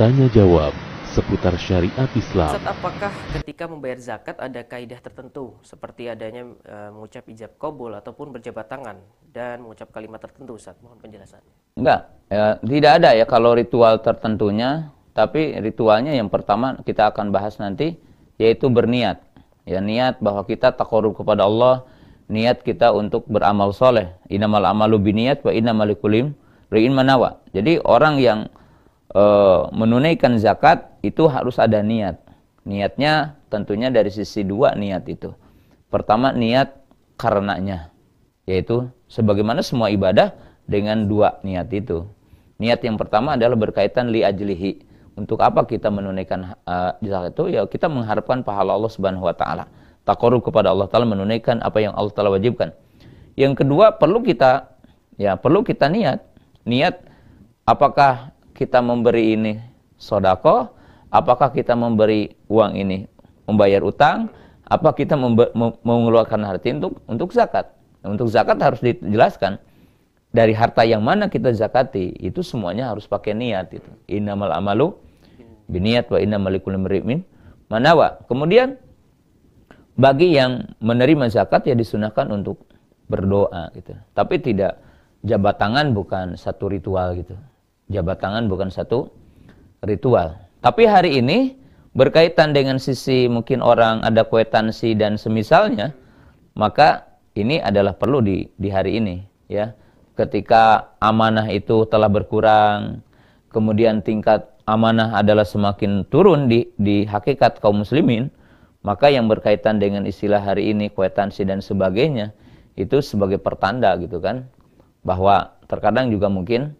Tanya jawab seputar syariat Islam. Ustaz, apakah ketika membayar zakat ada kaidah tertentu seperti adanya e, mengucap ijab kabul ataupun berjabat tangan dan mengucap kalimat tertentu Ustaz? Mohon penjelasannya. Enggak, ya, tidak ada ya kalau ritual tertentunya, tapi ritualnya yang pertama kita akan bahas nanti yaitu berniat. Ya niat bahwa kita takorub kepada Allah, niat kita untuk beramal soleh. Inamal amalu biniat wa inamalikulim riin manawa. Jadi orang yang e, menunaikan zakat itu harus ada niat. Niatnya tentunya dari sisi dua niat itu. Pertama niat karenanya, yaitu sebagaimana semua ibadah dengan dua niat itu. Niat yang pertama adalah berkaitan li ajlihi. Untuk apa kita menunaikan uh, zakat itu? Ya kita mengharapkan pahala Allah Subhanahu wa taala. Takoru kepada Allah taala menunaikan apa yang Allah taala wajibkan. Yang kedua perlu kita ya perlu kita niat. Niat apakah kita memberi ini sodako? Apakah kita memberi uang ini membayar utang? Apa kita mengeluarkan harta untuk untuk zakat? Untuk zakat harus dijelaskan dari harta yang mana kita zakati itu semuanya harus pakai niat itu. Innamal amalu biniat wa innamal likulli manawa. Kemudian bagi yang menerima zakat ya disunahkan untuk berdoa gitu. Tapi tidak jabat tangan bukan satu ritual gitu. Jabat tangan bukan satu ritual. Tapi hari ini berkaitan dengan sisi mungkin orang ada kwetansi dan semisalnya, maka ini adalah perlu di di hari ini ya. Ketika amanah itu telah berkurang, kemudian tingkat amanah adalah semakin turun di di hakikat kaum muslimin, maka yang berkaitan dengan istilah hari ini kwetansi dan sebagainya itu sebagai pertanda gitu kan bahwa terkadang juga mungkin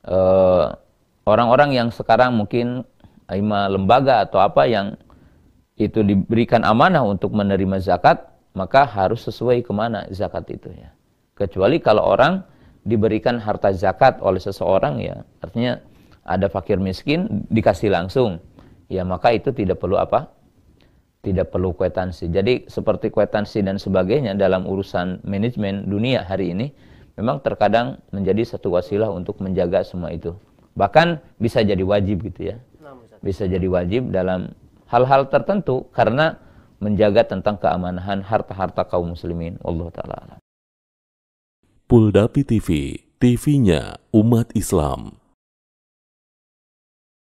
Eh, orang-orang yang sekarang mungkin ima lembaga atau apa yang itu diberikan amanah untuk menerima zakat, maka harus sesuai kemana zakat itu ya. Kecuali kalau orang diberikan harta zakat oleh seseorang ya, artinya ada fakir miskin dikasih langsung, ya maka itu tidak perlu apa? Tidak perlu kwetansi. Jadi seperti kwetansi dan sebagainya dalam urusan manajemen dunia hari ini, memang terkadang menjadi satu wasilah untuk menjaga semua itu. Bahkan bisa jadi wajib gitu ya. Nah, bisa jadi wajib dalam hal-hal tertentu karena menjaga tentang keamanan harta-harta kaum muslimin. Allah taala. Puldapi TV, TV-nya umat Islam.